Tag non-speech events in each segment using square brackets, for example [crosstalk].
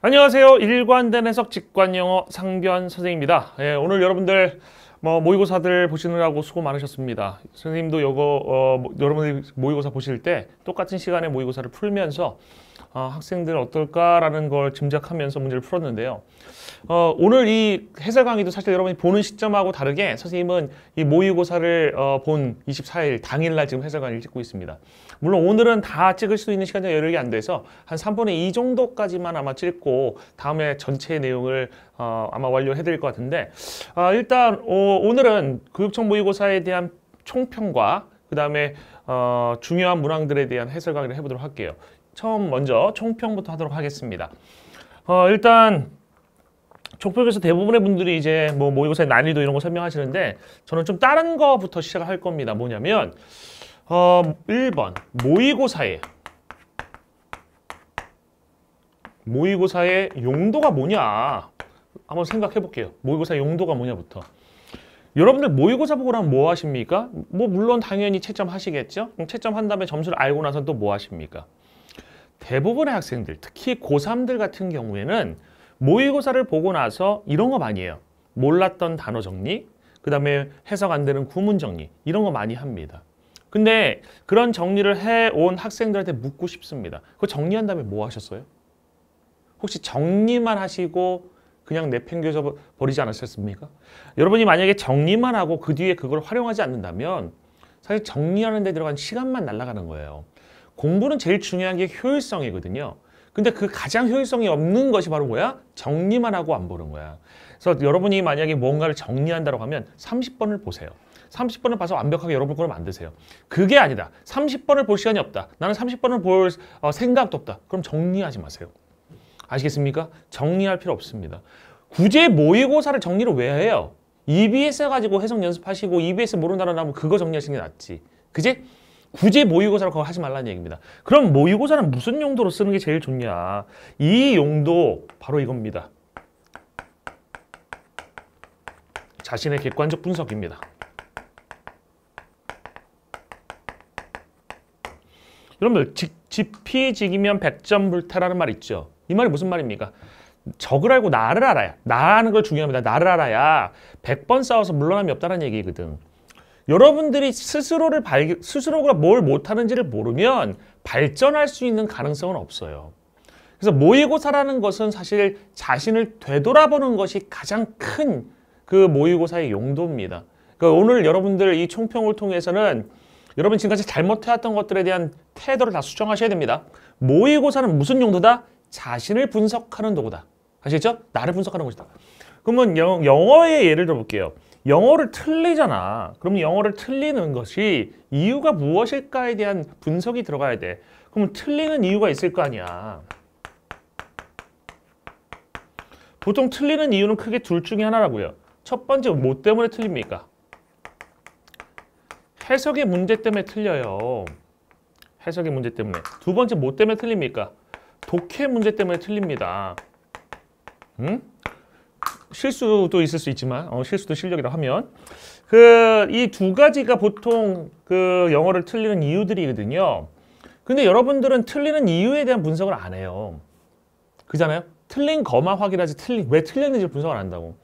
안녕하세요. 일관된 해석 직관영어 상견 선생입니다. 예, 오늘 여러분들 뭐 모의고사들 보시느라고 수고 많으셨습니다. 선생님도 요거 어, 뭐 여러분들 모의고사 보실 때 똑같은 시간에 모의고사를 풀면서 어, 학생들 어떨까라는 걸 짐작하면서 문제를 풀었는데요. 어, 오늘 이 해설 강의도 사실 여러분이 보는 시점하고 다르게 선생님은 이 모의고사를 어, 본 24일 당일날 지금 해설 강의를 찍고 있습니다. 물론 오늘은 다 찍을 수 있는 시간이 여력이 안 돼서 한 3분의 2 정도까지만 아마 찍고 다음에 전체 내용을 어, 아마 완료해드릴 것 같은데 아, 일단 어, 오늘은 교육청 모의고사에 대한 총평과 그 다음에 어, 중요한 문항들에 대한 해설 강의를 해보도록 할게요. 처음 먼저 총평부터 하도록 하겠습니다. 어, 일단 총평에서 대부분의 분들이 이제 뭐 모의고사의 난이도 이런 거 설명하시는데 저는 좀 다른 거부터 시작할 겁니다. 뭐냐면 어, 1번 모의고사의 모의고사의 용도가 뭐냐 한번 생각해 볼게요. 모의고사 용도가 뭐냐부터 여러분들 모의고사 보고 나면 뭐 하십니까? 뭐 물론 당연히 채점 하시겠죠? 채점 한 다음에 점수를 알고 나서 또뭐 하십니까? 대부분의 학생들, 특히 고3들 같은 경우에는 모의고사를 보고 나서 이런 거 많이 해요. 몰랐던 단어 정리, 그 다음에 해석 안 되는 구문 정리 이런 거 많이 합니다. 근데 그런 정리를 해 온 학생들한테 묻고 싶습니다. 그거 정리한 다음에 뭐 하셨어요? 혹시 정리만 하시고 그냥 내팽겨져 버리지 않았었습니까? 여러분이 만약에 정리만 하고 그 뒤에 그걸 활용하지 않는다면 사실 정리하는 데 들어간 시간만 날아가는 거예요. 공부는 제일 중요한 게 효율성이거든요. 근데 그 가장 효율성이 없는 것이 바로 뭐야? 정리만 하고 안 보는 거야. 그래서 여러분이 만약에 뭔가를 정리한다고 하면 30번을 보세요. 30번을 봐서 완벽하게 여러분 거를 만드세요. 그게 아니다. 30번을 볼 시간이 없다. 나는 30번을 볼 어, 생각도 없다. 그럼 정리하지 마세요. 아시겠습니까? 정리할 필요 없습니다. 구제 모의고사를 정리를 왜 해요? EBS 가지고 해석 연습하시고 EBS 모른다는 하면 그거 정리하시는 게 낫지. 그지? 굳이 모의고사를 그거 하지 말라는 얘기입니다. 그럼 모의고사는 무슨 용도로 쓰는 게 제일 좋냐? 이 용도 바로 이겁니다. 자신의 객관적 분석입니다. 여러분들 지피지기면 백전불태라는 말 있죠. 이 말이 무슨 말입니까? 적을 알고 나를 알아야 나라는 걸 중요합니다. 나를 알아야 백 번 싸워서 물러남이 없다는 얘기거든. 여러분들이 스스로를 발, 스스로가 뭘 못하는지를 모르면 발전할 수 있는 가능성은 없어요. 그래서 모의고사라는 것은 사실 자신을 되돌아보는 것이 가장 큰 그 모의고사의 용도입니다. 그러니까 오늘 여러분들 이 총평을 통해서는 여러분 지금까지 잘못해왔던 것들에 대한 태도를 다 수정하셔야 됩니다. 모의고사는 무슨 용도다? 자신을 분석하는 도구다. 아시겠죠? 나를 분석하는 것이다. 그러면 영, 영어의 예를 들어볼게요. 영어를 틀리잖아. 그럼 영어를 틀리는 것이 이유가 무엇일까에 대한 분석이 들어가야 돼. 그럼 틀리는 이유가 있을 거 아니야. 보통 틀리는 이유는 크게 둘 중에 하나라고요. 첫 번째, 뭐 때문에 틀립니까? 해석의 문제 때문에 틀려요. 해석의 문제 때문에. 두 번째, 뭐 때문에 틀립니까? 독해 문제 때문에 틀립니다. 응? 실수도 있을 수 있지만 어, 실수도 실력이라고 하면 그 이 두 가지가 보통 그 영어를 틀리는 이유들이거든요. 근데 여러분들은 틀리는 이유에 대한 분석을 안 해요. 그잖아요. 틀린 거만 확인하지 틀린 왜 틀렸는지 분석을 안 한다고.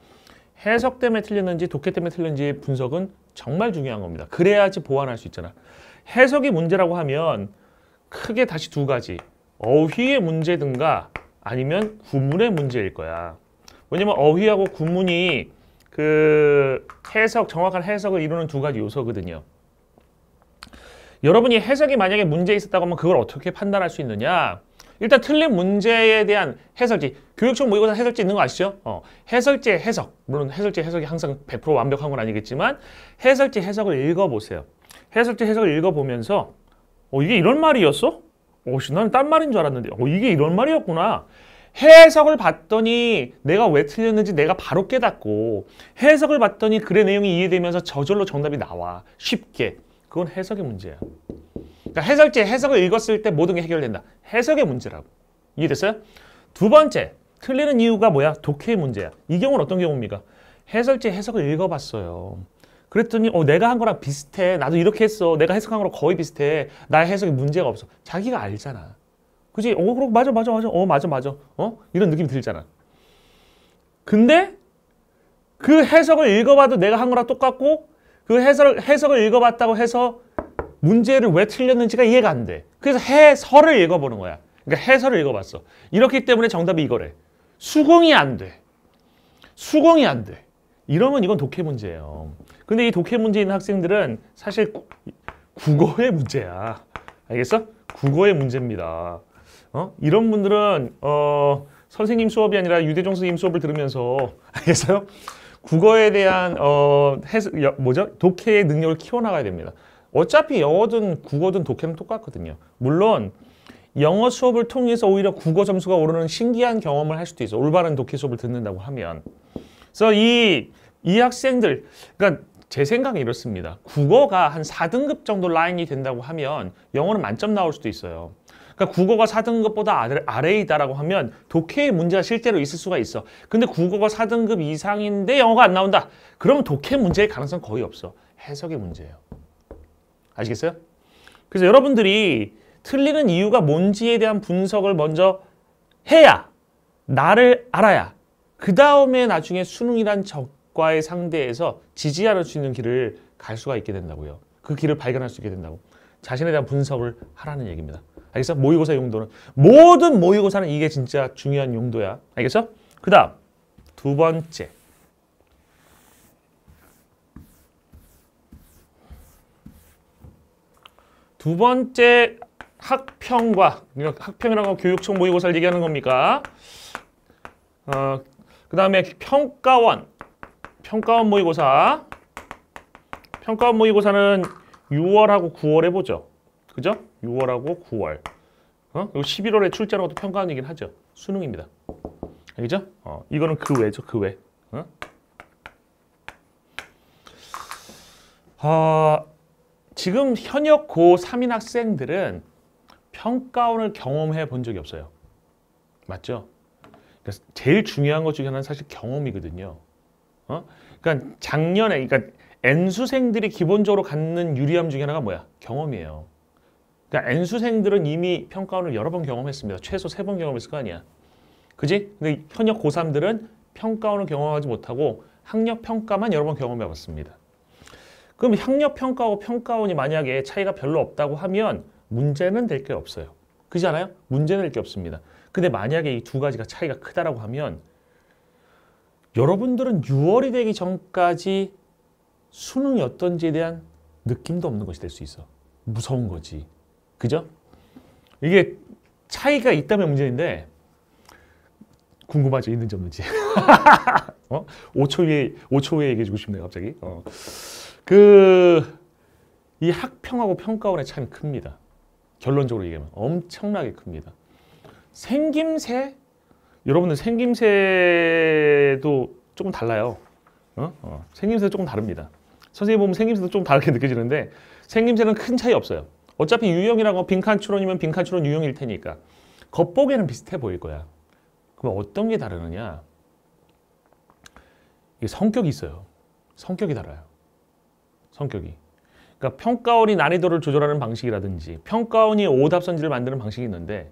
해석 때문에 틀렸는지 독해 때문에 틀렸는지 분석은 정말 중요한 겁니다. 그래야지 보완할 수 있잖아. 해석이 문제라고 하면 크게 다시 두 가지. 어휘의 문제든가 아니면 구문의 문제일 거야. 왜냐면 어휘하고 구문이 그 해석, 정확한 해석을 이루는 두 가지 요소거든요. 여러분이 해석이 만약에 문제 에 있었다고 하면 그걸 어떻게 판단할 수 있느냐? 일단 틀린 문제에 대한 해설지, 교육청 모의고사 해설지 있는 거 아시죠? 어, 해설지 해석, 물론 해설지 해석이 항상 100% 완벽한 건 아니겠지만 해설지 해석을 읽어보세요. 해설지 해석을 읽어보면서 어, 이게 이런 말이었어? 어, 씨, 나는 딴 말인 줄 알았는데 어, 이게 이런 말이었구나. 해석을 봤더니 내가 왜 틀렸는지 내가 바로 깨닫고 해석을 봤더니 글의 내용이 이해되면서 저절로 정답이 나와. 쉽게. 그건 해석의 문제야. 그러니까 해설지 해석을 읽었을 때 모든 게 해결된다. 해석의 문제라고. 이해됐어요? 두 번째, 틀리는 이유가 뭐야? 독해의 문제야. 이 경우는 어떤 경우입니까? 해설지 해석을 읽어봤어요. 그랬더니 어 내가 한 거랑 비슷해. 나도 이렇게 했어. 내가 해석한 거랑 거의 비슷해. 나의 해석에 문제가 없어. 자기가 알잖아. 그지? 어, 그럼 맞아, 맞아, 맞아. 어, 맞아, 맞아. 어? 이런 느낌이 들잖아. 근데 그 해석을 읽어봐도 내가 한 거랑 똑같고 그 해석을, 해석을 읽어봤다고 해서 문제를 왜 틀렸는지가 이해가 안 돼. 그래서 해설을 읽어보는 거야. 그러니까 해설을 읽어봤어. 이렇기 때문에 정답이 이거래. 수공이안 돼. 수공이안 돼. 이러면 이건 독해 문제예요. 근데 이 독해 문제 있는 학생들은 사실 국어의 문제야. 알겠어? 국어의 문제입니다. 어? 이런 분들은 어, 선생님 수업이 아니라 유대종 선생님 수업을 들으면서 [laughs] 알겠어요? 국어에 대한 어, 해석, 여, 뭐죠? 독해의 능력을 키워나가야 됩니다. 어차피 영어든 국어든 독해는 똑같거든요. 물론 영어 수업을 통해서 오히려 국어 점수가 오르는 신기한 경험을 할 수도 있어. 올바른 독해 수업을 듣는다고 하면. 그래서 이, 이 학생들, 그러니까 제 생각은 이렇습니다. 국어가 한 4등급 정도 라인이 된다고 하면 영어는 만점 나올 수도 있어요. 그러니까 국어가 4등급보다 아래이다라고 하면 독해의 문제가 실제로 있을 수가 있어. 근데 국어가 4등급 이상인데 영어가 안 나온다. 그러면 독해 문제의 가능성 거의 없어. 해석의 문제예요. 아시겠어요? 그래서 여러분들이 틀리는 이유가 뭔지에 대한 분석을 먼저 해야 나를 알아야 그 다음에 나중에 수능이란 적과의 상대에서 지지할 수 있는 길을 갈 수가 있게 된다고요. 그 길을 발견할 수 있게 된다고. 자신에 대한 분석을 하라는 얘기입니다. 알겠어? 모의고사 용도는. 모든 모의고사는 이게 진짜 중요한 용도야. 알겠어? 그 다음 두 번째. 두 번째 학평과 학평이라고 교육청 모의고사를 얘기하는 겁니까? 어, 그 다음에 평가원 평가원 모의고사 평가원 모의고사는 6월하고 9월에 보죠. 그죠? 6월하고 9월. 어? 그리 11월에 출제라고도 평가원이긴 하죠. 수능입니다. 알겠죠? 어, 이거는 그 외죠, 그 외. 어? 어, 지금 현역 고3인 학생들은 평가원을 경험해 본 적이 없어요. 맞죠? 그러니까 제일 중요한 것 중에 하나는 사실 경험이거든요. 어? 그러니까 작년에, 그러니까 N수생들이 기본적으로 갖는 유리함 중에 하나가 뭐야? 경험이에요. 그러니까 N수생들은 이미 평가원을 여러 번 경험했습니다. 최소 세 번 경험했을 거 아니야. 그지? 근데 현역 고3들은 평가원을 경험하지 못하고 학력 평가만 여러 번 경험해 봤습니다. 그럼 학력 평가하고 평가원이 만약에 차이가 별로 없다고 하면 문제는 될 게 없어요. 그지 않아요? 문제는 될 게 없습니다. 근데 만약에 이 두 가지가 차이가 크다라고 하면 여러분들은 6월이 되기 전까지 수능이 어떤지에 대한 느낌도 없는 것이 될 수 있어. 무서운 거지. 그죠? 이게 차이가 있다면 문제인데 궁금하죠? 있는지 없는지. [laughs] 어? 5초 후에 5초 후에 얘기해 주고 싶네요, 갑자기. 어. 그이 학평하고 평가원의 차이는 큽니다. 결론적으로 얘기하면 엄청나게 큽니다. 생김새 여러분들 생김새도 조금 달라요. 어? 어. 생김새도 조금 다릅니다. 선생님 보면 생김새도 좀 다르게 느껴지는데 생김새는 큰 차이 없어요. 어차피 유형이라고 빈칸 추론이면 빈칸 추론 유형일 테니까 겉보기에는 비슷해 보일 거야. 그럼 어떤 게 다르느냐? 이게 성격이 있어요. 성격이 달라요. 성격이. 그러니까 평가원이 난이도를 조절하는 방식이라든지 평가원이 오답선지를 만드는 방식이 있는데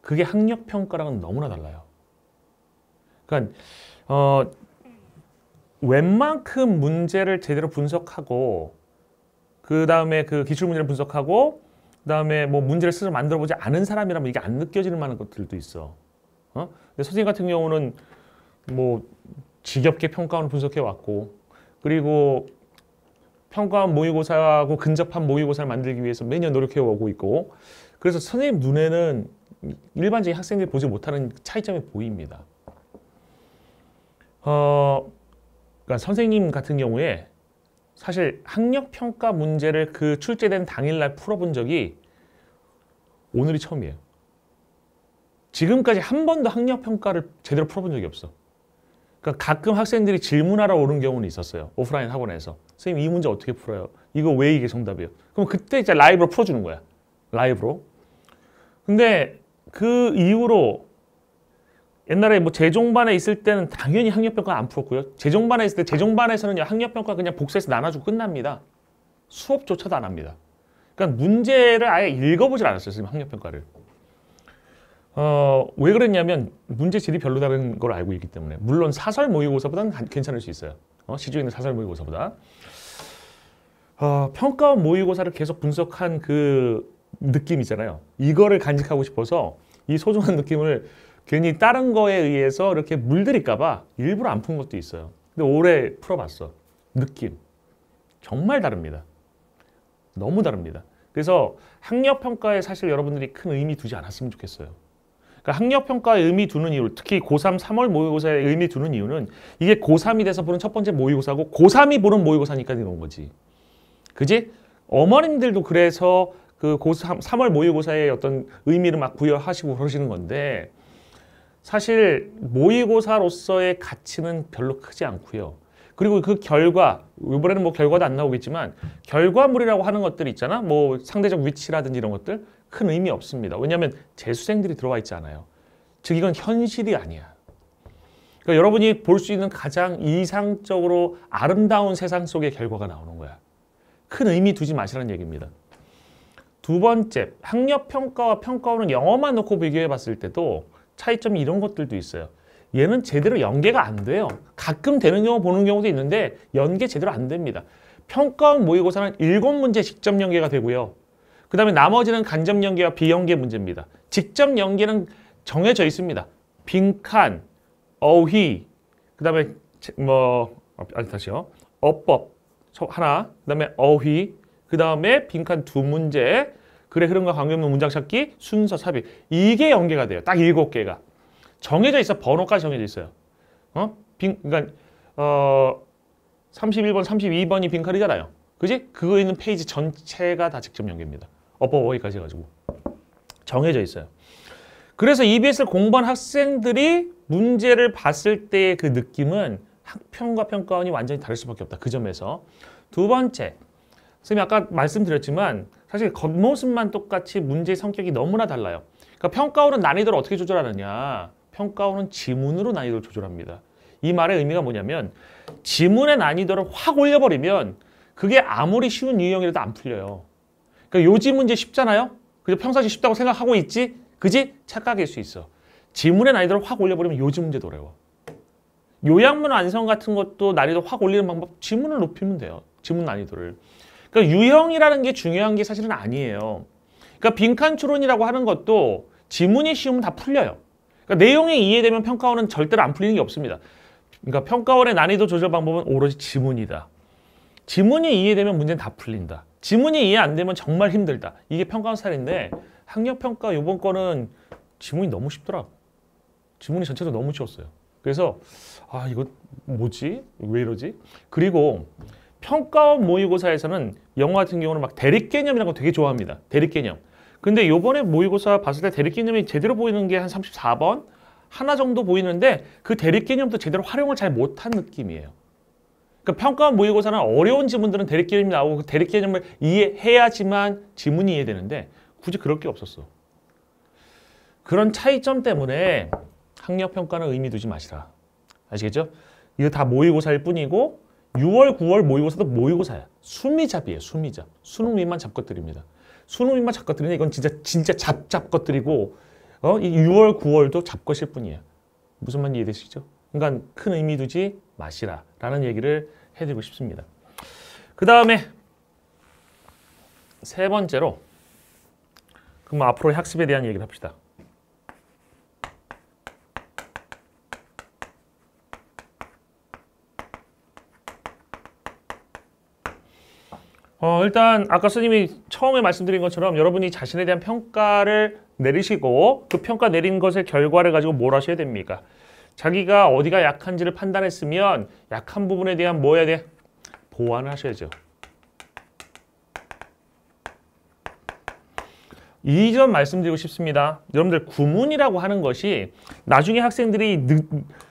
그게 학력평가랑은 너무나 달라요. 그러니까 어, 웬만큼 문제를 제대로 분석하고 그 다음에 그 기출 문제를 분석하고 그 다음에 뭐 문제를 스스로 만들어보지 않은 사람이라면 이게 안 느껴지는 많은 것들도 있어. 어? 근데 선생님 같은 경우는 뭐 지겹게 평가원을 분석해 왔고 그리고 평가원 모의고사하고 근접한 모의고사를 만들기 위해서 매년 노력해 오고 있고 그래서 선생님 눈에는 일반적인 학생들이 보지 못하는 차이점이 보입니다. 어, 그러니까 선생님 같은 경우에 사실 학력평가 문제를 그 출제된 당일날 풀어본 적이 오늘이 처음이에요. 지금까지 한 번도 학력평가를 제대로 풀어본 적이 없어. 그러니까 가끔 학생들이 질문하러 오는 경우는 있었어요. 오프라인 학원에서. 선생님 이 문제 어떻게 풀어요? 이거 왜 이게 정답이에요? 그럼 그때 이제 라이브로 풀어주는 거야. 라이브로. 근데 그 이후로 옛날에 뭐 재종반에 있을 때는 당연히 학력평가 안 풀었고요. 재종반에 있을 때 재종반에서는 학력평가 그냥 복사해서 나눠주고 끝납니다. 수업조차도 안 합니다. 그러니까 문제를 아예 읽어보질 않았어요. 지금 학력평가를. 어, 왜 그랬냐면 문제질이 별로다른걸 알고 있기 때문에 물론 사설 모의고사보다는 괜찮을 수 있어요. 어, 시중에 있는 사설 모의고사보다. 어, 평가원 모의고사를 계속 분석한 그 느낌 있잖아요. 이거를 간직하고 싶어서 이 소중한 느낌을 괜히 다른 거에 의해서 이렇게 물들일까 봐 일부러 안 푼 것도 있어요. 근데 올해 풀어봤어. 느낌. 정말 다릅니다. 너무 다릅니다. 그래서 학력평가에 사실 여러분들이 큰 의미 두지 않았으면 좋겠어요. 그러니까 학력평가에 의미 두는 이유, 특히 고3 3월 모의고사에 의미 두는 이유는 이게 고3이 돼서 보는 첫 번째 모의고사고 고3이 보는 모의고사니까 되는 거지. 그지? 어머님들도 그래서 그 고3, 3월 모의고사에 어떤 의미를 막 부여하시고 그러시는 건데 사실 모의고사로서의 가치는 별로 크지 않고요. 그리고 그 결과, 이번에는 뭐 결과도 안 나오겠지만 결과물이라고 하는 것들 있잖아. 뭐 상대적 위치라든지 이런 것들 큰 의미 없습니다. 왜냐하면 재수생들이 들어와 있지 않아요. 즉 이건 현실이 아니야. 그러니까 여러분이 볼 수 있는 가장 이상적으로 아름다운 세상 속의 결과가 나오는 거야. 큰 의미 두지 마시라는 얘기입니다. 두 번째, 학력평가와 평가원은 영어만 놓고 비교해 봤을 때도 차이점이 이런 것들도 있어요. 얘는 제대로 연계가 안 돼요. 가끔 되는 경우 보는 경우도 있는데 연계 제대로 안 됩니다. 평가원 모의고사는 일곱 문제 직접 연계가 되고요. 그 다음에 나머지는 간접 연계와 비연계 문제입니다. 직접 연계는 정해져 있습니다. 빈칸, 어휘, 그 다음에 뭐 아, 아니 다시요. 어법 하나, 그 다음에 어휘, 그 다음에 빈칸 두 문제, 글의 흐름과 관계없는 문장 찾기, 순서 삽입. 이게 연계가 돼요. 딱 일곱 개가. 정해져 있어. 번호까지 정해져 있어요. 어? 빙, 그러니까 어 31번, 32번이 빈칼이잖아요. 그지? 그거 있는 페이지 전체가 다 직접 연계입니다. 어퍼워이까지 해가지고. 정해져 있어요. 그래서 EBS를 공부한 학생들이 문제를 봤을 때의 그 느낌은 학평과 평가원이 완전히 다를 수밖에 없다. 그 점에서. 두 번째, 선생님이 아까 말씀드렸지만 사실 겉모습만 똑같이 문제의 성격이 너무나 달라요. 그러니까 평가원은 난이도를 어떻게 조절하느냐. 평가원은 지문으로 난이도를 조절합니다. 이 말의 의미가 뭐냐면 지문의 난이도를 확 올려버리면 그게 아무리 쉬운 유형이라도 안 풀려요. 그러니까 요지 문제 쉽잖아요. 그래서 평상시 쉽다고 생각하고 있지? 그지? 착각일 수 있어. 지문의 난이도를 확 올려버리면 요지 문제도 어려워. 요양문 완성 같은 것도 난이도 확 올리는 방법 지문을 높이면 돼요. 지문 난이도를. 그러니까 유형이라는 게 중요한 게 사실은 아니에요. 그러니까 빈칸 추론이라고 하는 것도 지문이 쉬우면 다 풀려요. 그러니까 내용이 이해되면 평가원은 절대로 안 풀리는 게 없습니다. 그러니까 평가원의 난이도 조절 방법은 오로지 지문이다. 지문이 이해되면 문제는 다 풀린다. 지문이 이해 안 되면 정말 힘들다. 이게 평가원 스타일인데 학력평가 요번 거는 지문이 너무 쉽더라. 지문이 전체로 적으 너무 쉬웠어요. 그래서 아 이거 뭐지? 왜 이러지? 그리고 평가원 모의고사에서는 영어 같은 경우는 막 대립 개념이라고 되게 좋아합니다. 대립 개념. 근데 요번에 모의고사 봤을 때 대립 개념이 제대로 보이는 게 한 34번 하나 정도 보이는데 그 대립 개념도 제대로 활용을 잘 못한 느낌이에요. 그러니까 평가원 모의고사는 어려운 지문들은 대립 개념이 나오고 그 대립 개념을 이해해야지만 지문이 이해되는데 굳이 그럴 게 없었어. 그런 차이점 때문에 학력평가는 의미 두지 마시라. 아시겠죠? 이거 다 모의고사일 뿐이고 6월, 9월 모의고사도 모의고사야. 수미잡이에요, 수미잡. 수능위만 잡것들입니다. 수능위만 잡것들인데 이건 진짜 진짜 잡 잡것들이고 어? 이 6월, 9월도 잡것일 뿐이에요. 무슨 말인지 이해되시죠? 그러니까 큰 의미 두지 마시라 라는 얘기를 해드리고 싶습니다. 그 다음에 세 번째로 그럼 앞으로의 학습에 대한 얘기를 합시다. 어, 일단 아까 선생님이 처음에 말씀드린 것처럼 여러분이 자신에 대한 평가를 내리시고 그 평가 내린 것의 결과를 가지고 뭘 하셔야 됩니까? 자기가 어디가 약한지를 판단했으면 약한 부분에 대한 뭐 해야 돼? 보완하셔야죠. 이점 말씀드리고 싶습니다. 여러분들 구문이라고 하는 것이 나중에 학생들이 늦,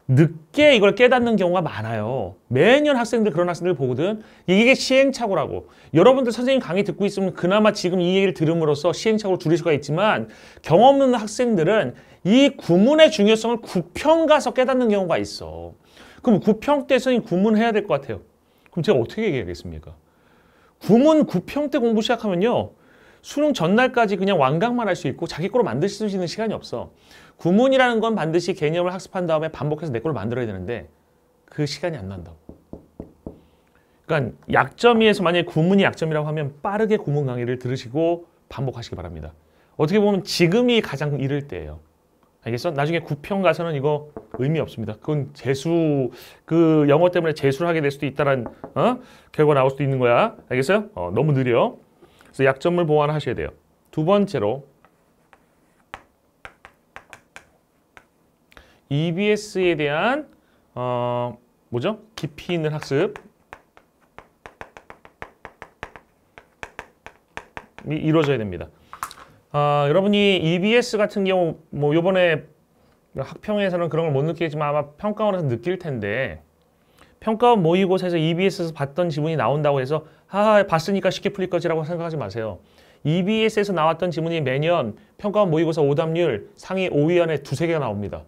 늦게 이걸 깨닫는 경우가 많아요. 매년 학생들 그런 학생들 보거든. 이게 시행착오라고. 여러분들 선생님 강의 듣고 있으면 그나마 지금 이 얘기를 들음으로써 시행착오를 줄일 수가 있지만 경험 없는 학생들은 이 구문의 중요성을 구평 가서 깨닫는 경우가 있어. 그럼 구평 때 선생님 구문해야 될 것 같아요. 그럼 제가 어떻게 얘기하겠습니까? 구문 구평 때 공부 시작하면요. 수능 전날까지 그냥 완강만 할 수 있고 자기 거로 만들 수 있는 시간이 없어. 구문이라는 건 반드시 개념을 학습한 다음에 반복해서 내거를 만들어야 되는데 그 시간이 안 난다고. 그러니까 약점이에서 만약에 구문이 약점이라고 하면 빠르게 구문 강의를 들으시고 반복하시기 바랍니다. 어떻게 보면 지금이 가장 이를 때예요. 알겠어? 나중에 구평 가서는 이거 의미 없습니다. 그건 재수 그 영어 때문에 재수를 하게 될 수도 있다는 어? 결과 나올 수도 있는 거야. 알겠어요? 어, 너무 느려. 그래서 약점을 보완하셔야 돼요. 두 번째로 EBS에 대한 어, 뭐죠? 깊이 있는 학습이 이루어져야 됩니다. 아, 여러분이 EBS 같은 경우 뭐 요번에 학평에서는 그런 걸 못 느끼지만 겠 아마 평가원에서 느낄 텐데 평가원 모의고사에서 EBS에서 봤던 지문이 나온다고 해서 하하 봤으니까 쉽게 풀릴 거지라고 생각하지 마세요. EBS에서 나왔던 지문이 매년 평가원 모의고사 오답률 상위 5위 안에 두 세 개가 나옵니다.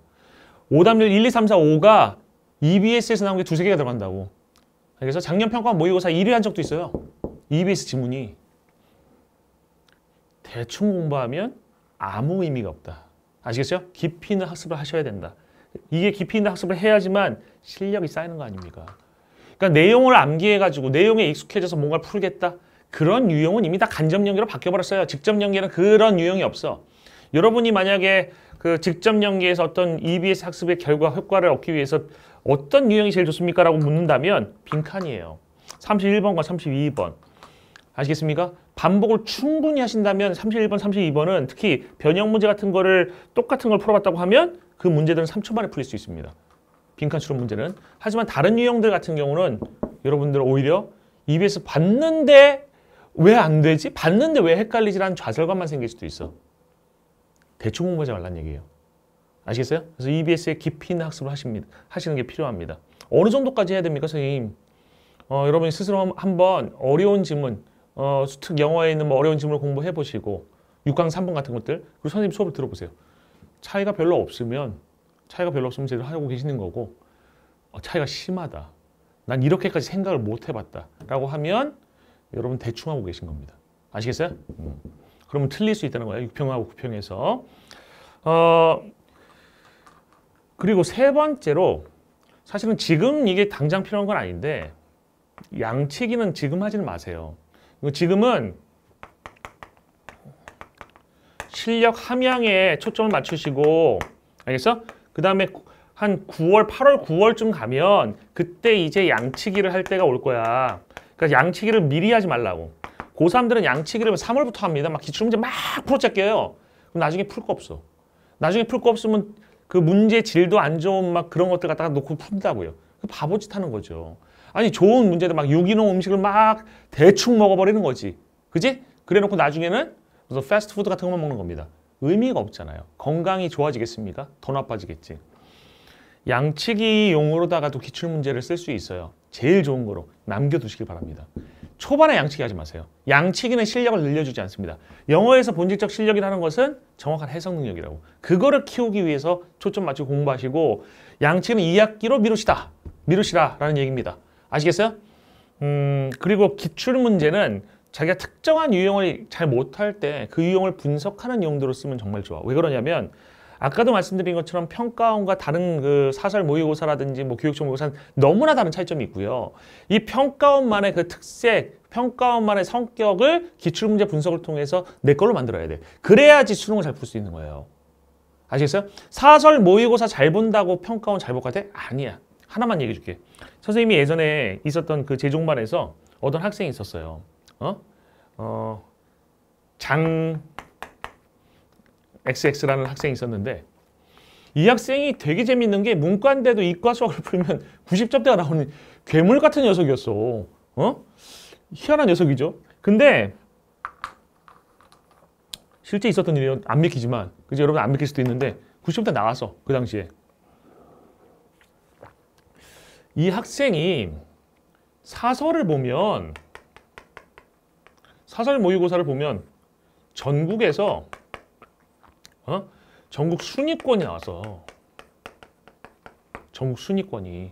오답률 1, 2, 3, 4, 5가 EBS에서 나온 게 두 세 개가 들어간다고. 그래서 작년 평가원 모의고사 1위 한 적도 있어요. EBS 지문이. 대충 공부하면 아무 의미가 없다. 아시겠죠? 깊이 있는 학습을 하셔야 된다. 이게 깊이 있는 학습을 해야지만 실력이 쌓이는 거 아닙니까? 그러니까 내용을 암기해가지고 내용에 익숙해져서 뭔가를 풀겠다. 그런 유형은 이미 다 간접 연계로 바뀌어버렸어요. 직접 연계는 그런 유형이 없어. 여러분이 만약에 그 직접 연계에서 어떤 EBS 학습의 결과 효과를 얻기 위해서 어떤 유형이 제일 좋습니까? 라고 묻는다면 빈칸이에요. 31번과 32번. 아시겠습니까? 반복을 충분히 하신다면 31번, 32번은 특히 변형 문제 같은 거를 똑같은 걸 풀어봤다고 하면 그 문제들은 3초 만에 풀릴 수 있습니다. 빈칸추론 문제는. 하지만 다른 유형들 같은 경우는 여러분들 오히려 EBS 봤는데 왜 안 되지? 봤는데 왜 헷갈리지라는 좌절감만 생길 수도 있어. 대충 공부하지 말란 얘기예요. 아시겠어요? 그래서 e b s 에 깊이 있는 학습을 하십니다. 하시는 게 필요합니다. 어느 정도까지 해야 됩니까, 선생님? 어, 여러분이 스스로 한번 어려운 질문 어, 수특 영어에 있는 뭐 어려운 질문을 공부해 보시고 6강 3번 같은 것들 그리고 선생님 수업을 들어보세요. 차이가 별로 없으면 차이가 별로 없으면 제대로 하고 계시는 거고 어, 차이가 심하다. 난 이렇게까지 생각을 못 해봤다. 라고 하면 여러분 대충 하고 계신 겁니다. 아시겠어요? 음. 그러면 틀릴 수 있다는 거예요. 6평하고 9평에서. 어, 그리고 세 번째로 사실은 지금 이게 당장 필요한 건 아닌데 양치기는 지금 하지는 마세요. 지금은 실력 함양에 초점을 맞추시고 알겠어? 그 다음에 한 9월, 8월, 9월쯤 가면 그때 이제 양치기를 할 때가 올 거야. 그러니까 양치기를 미리 하지 말라고. 고3들은 양치기를 3월부터 합니다. 막 기출문제 막 풀어짝 껴요. 그럼 나중에 풀 거 없어. 나중에 풀 거 없으면 그 문제 질도 안 좋은 막 그런 것들 갖다가 놓고 푼다고요. 그 바보짓 하는 거죠. 아니 좋은 문제도 막 유기농 음식을 막 대충 먹어버리는 거지. 그지? 그래놓고 나중에는 그래서 패스트푸드 같은 것만 먹는 겁니다. 의미가 없잖아요. 건강이 좋아지겠습니까? 더 나빠지겠지. 양치기 용으로다가도 기출문제를 쓸 수 있어요. 제일 좋은 거로 남겨두시길 바랍니다. 초반에 양치기 하지 마세요. 양치기는 실력을 늘려주지 않습니다. 영어에서 본질적 실력이라는 것은 정확한 해석 능력이라고. 그거를 키우기 위해서 초점 맞추고 공부하시고 양치기는 2학기로 미루시다. 미루시라라는 얘기입니다. 아시겠어요? 음, 그리고 기출문제는 자기가 특정한 유형을 잘 못할 때 그 유형을 분석하는 용도로 쓰면 정말 좋아. 왜 그러냐면 아까도 말씀드린 것처럼 평가원과 다른 그 사설 모의고사라든지 뭐 교육청 모의고사는 너무나 다른 차이점이 있고요. 이 평가원만의 그 특색, 평가원만의 성격을 기출문제 분석을 통해서 내 걸로 만들어야 돼. 그래야지 수능을 잘 풀 수 있는 거예요. 아시겠어요? 사설 모의고사 잘 본다고 평가원 잘볼것 같아? 아니야. 하나만 얘기해 줄게. 선생님이 예전에 있었던 그 제종반에서 어떤 학생이 있었어요. 어? 어, 장 XX라는 학생이 있었는데 이 학생이 되게 재밌는 게 문과인데도 이과 수학을 [laughs] 풀면 90점대가 나오는 괴물 같은 녀석이었어. 어? 희한한 녀석이죠. 근데 실제 있었던 일은 안 믿기지만 그지 여러분 안 믿길 수도 있는데 90점대 나왔어. 그 당시에. 이 학생이 사설을 보면 사설 모의고사를 보면 전국에서 어? 전국 순위권이 나와서 전국 순위권이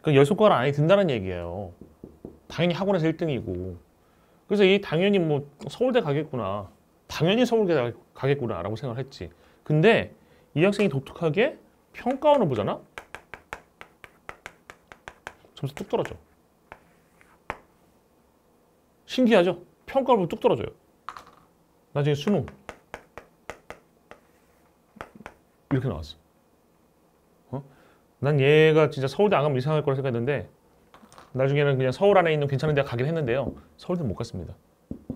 그러니 10권 안에 든다는 얘기예요. 당연히 학원에서 1등이고 그래서 이 당연히 뭐 서울대 가겠구나 당연히 서울대 가겠구나 라고 생각을 했지 근데 이 학생이 독특하게 평가원을 보잖아? 점수 뚝 떨어져 신기하죠? 평가를 보면 뚝 떨어져요. 나중에 수능 이렇게 나왔어. 어? 난 얘가 진짜 서울대 안 가면 이상할 거라 생각했는데 나중에는 그냥 서울 안에 있는 괜찮은 데학 가긴 했는데요. 서울대 못 갔습니다.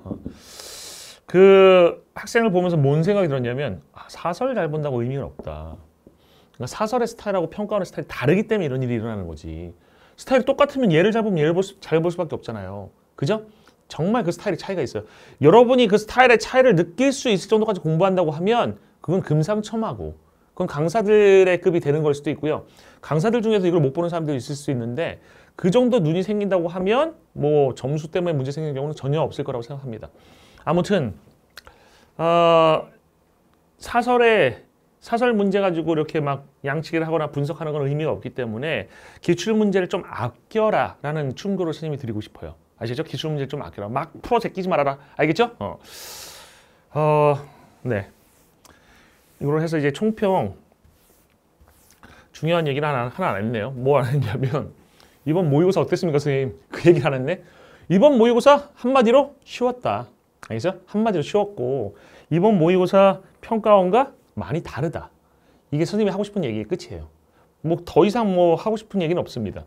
어. 그 학생을 보면서 뭔 생각이 들었냐면 아, 사설 잘 본다고 의미는 없다. 그러니까 사설의 스타일하고 평가하는 스타일이 다르기 때문에 이런 일이 일어나는 거지. 스타일이 똑같으면 얘를 잘 보면 얘를 잘 볼 수밖에 없잖아요. 그죠? 정말 그 스타일의 차이가 있어요. 여러분이 그 스타일의 차이를 느낄 수 있을 정도까지 공부한다고 하면 그건 금상첨화고 그건 강사들의 급이 되는 걸 수도 있고요. 강사들 중에서 이걸 못 보는 사람들이 있을 수 있는데 그 정도 눈이 생긴다고 하면 뭐 점수 때문에 문제 생기는 경우는 전혀 없을 거라고 생각합니다. 아무튼 어, 사설에 사설 문제 가지고 이렇게 막 양치기를 하거나 분석하는 건 의미가 없기 때문에 기출 문제를 좀 아껴라라는 충고를 선생님이 드리고 싶어요. 아시죠? 기출 문제 좀 아껴라. 막 풀어 제끼지 말아라. 알겠죠? 어. 어, 네. 이걸 해서 이제 총평 중요한 얘기를 하나, 하나 안 했네요. 뭐안 했냐면 이번 모의고사 어땠습니까, 선생님? 그 얘기를 안 했네. 이번 모의고사 한마디로 쉬웠다. 알겠죠? 한마디로 쉬웠고 이번 모의고사 평가원과 많이 다르다. 이게 선생님이 하고 싶은 얘기의 끝이에요. 뭐 더 이상 뭐 하고 싶은 얘기는 없습니다.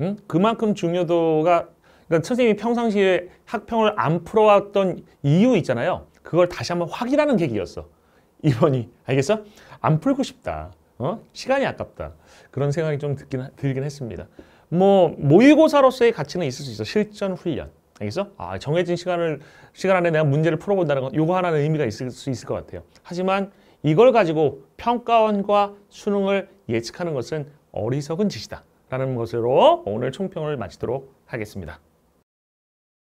응? 그만큼 중요도가 그러니까 선생님이 평상시에 학평을 안 풀어왔던 이유 있잖아요. 그걸 다시 한번 확인하는 계기였어. 이번이 알겠어? 안 풀고 싶다. 어? 시간이 아깝다. 그런 생각이 좀 듣긴, 들긴 했습니다. 뭐 모의고사로서의 가치는 있을 수 있어. 실전 훈련. 알겠어? 아, 정해진 시간을 시간 안에 내가 문제를 풀어본다는 건 요거 하나는 의미가 있을 수 있을 것 같아요. 하지만 이걸 가지고 평가원과 수능을 예측하는 것은 어리석은 짓이다. 라는 것으로 오늘 총평을 마치도록 하겠습니다.